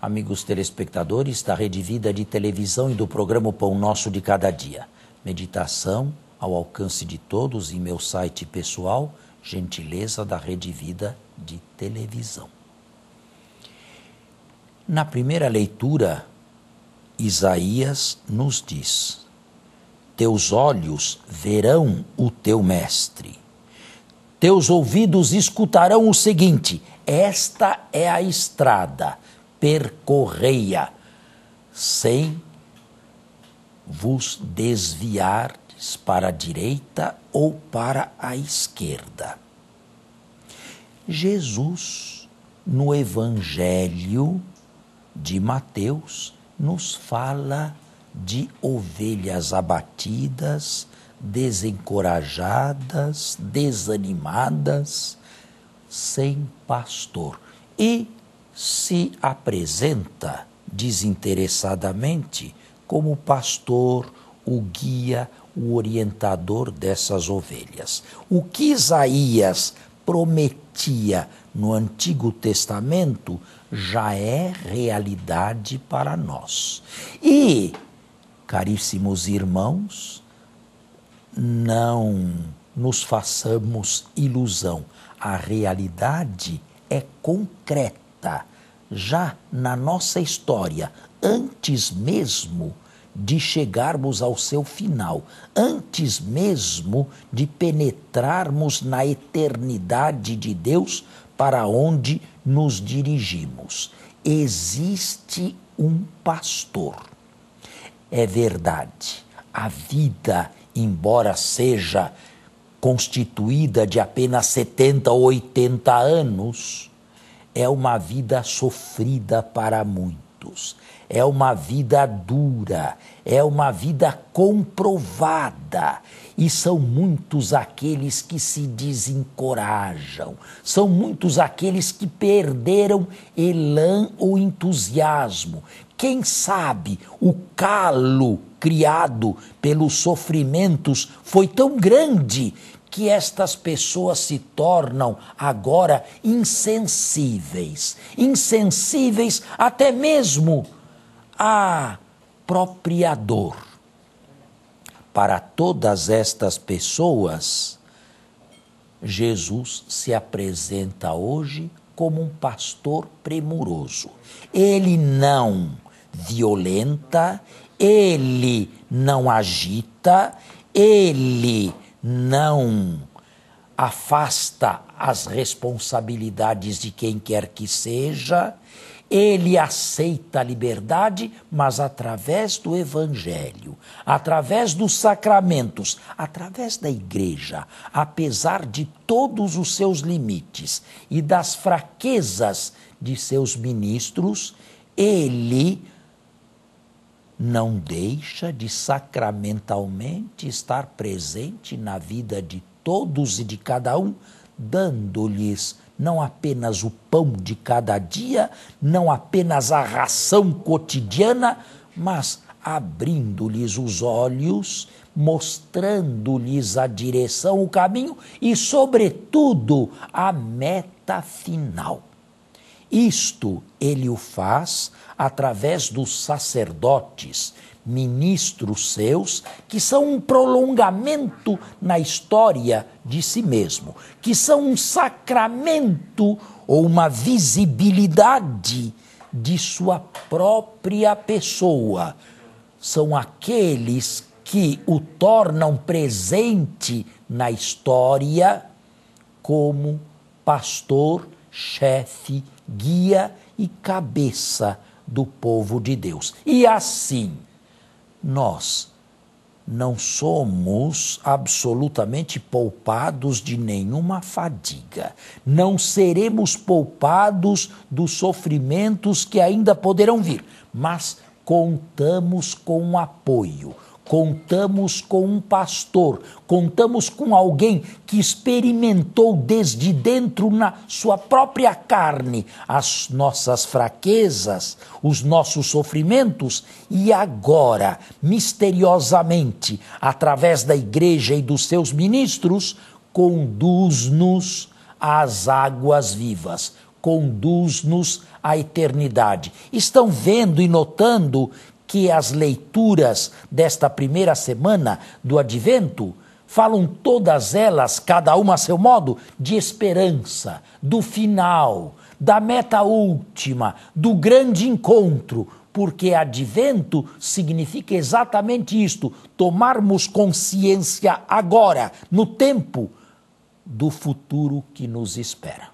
Amigos telespectadores da Rede Vida de televisão e do programa Pão Nosso de Cada Dia. Meditação ao alcance de todos em meu site pessoal, gentileza da Rede Vida de televisão. Na primeira leitura, Isaías nos diz: teus olhos verão o teu mestre. Teus ouvidos escutarão o seguinte: esta é a estrada, percorrei-a, sem vos desviardes para a direita ou para a esquerda. Jesus, no Evangelho de Mateus, nos fala de ovelhas abatidas, desencorajadas, desanimadas, sem pastor. E se apresenta desinteressadamente como pastor, o guia, o orientador dessas ovelhas. O que Isaías prometia no Antigo Testamento já é realidade para nós. E Caríssimos irmãos, não nos façamos ilusão. A realidade é concreta. Já na nossa história, antes mesmo de chegarmos ao seu final, antes mesmo de penetrarmos na eternidade de Deus para onde nos dirigimos. Existe um pastor é verdade. A vida, embora seja constituída de apenas 70 ou 80 anos, é uma vida sofrida para muitos fatos, é uma vida dura, é uma vida comprovada. E são muitos aqueles que se desencorajam, são muitos aqueles que perderam elan ou entusiasmo. Quem sabe o calo criado pelos sofrimentos foi tão grande que estas pessoas se tornam agora insensíveis insensíveis até mesmo a própria dor. Para todas estas pessoas, Jesus se apresenta hoje como um pastor premuroso. Ele não violenta, ele não agita, ele não afasta as responsabilidades de quem quer que seja, ele aceita a liberdade, mas através do Evangelho, através dos sacramentos, através da Igreja, apesar de todos os seus limites e das fraquezas de seus ministros, ele não deixa de sacramentalmente estar presente na vida de todos e de cada um, dando-lhes não apenas o pão de cada dia, não apenas a ração cotidiana, mas abrindo-lhes os olhos, mostrando-lhes a direção, o caminho e, sobretudo, a meta final. Isto ele o faz através dos sacerdotes, ministros seus, que são um prolongamento na história de si mesmo, que são um sacramento ou uma visibilidade de sua própria pessoa. São aqueles que o tornam presente na história como pastor chefe, guia e cabeça do povo de Deus. E assim, nós não somos absolutamente poupados de nenhuma fadiga. Não seremos poupados dos sofrimentos que ainda poderão vir, mas contamos com o apoio, contamos com um pastor, contamos com alguém que experimentou desde dentro, na sua própria carne, as nossas fraquezas, os nossos sofrimentos e agora, misteriosamente, através da igreja e dos seus ministros, conduz-nos às águas vivas conduz-nos à eternidade. Estão vendo e notando que as leituras desta primeira semana do advento falam todas elas, cada uma a seu modo, de esperança, do final, da meta última, do grande encontro, porque advento significa exatamente isto: tomarmos consciência agora, no tempo, do futuro que nos espera.